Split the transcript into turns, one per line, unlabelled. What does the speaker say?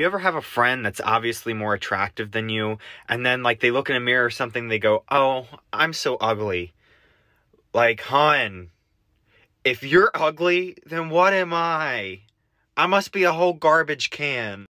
you ever have a friend that's obviously more attractive than you and then like they look in a mirror or something they go oh i'm so ugly like hon if you're ugly then what am i i must be a whole garbage can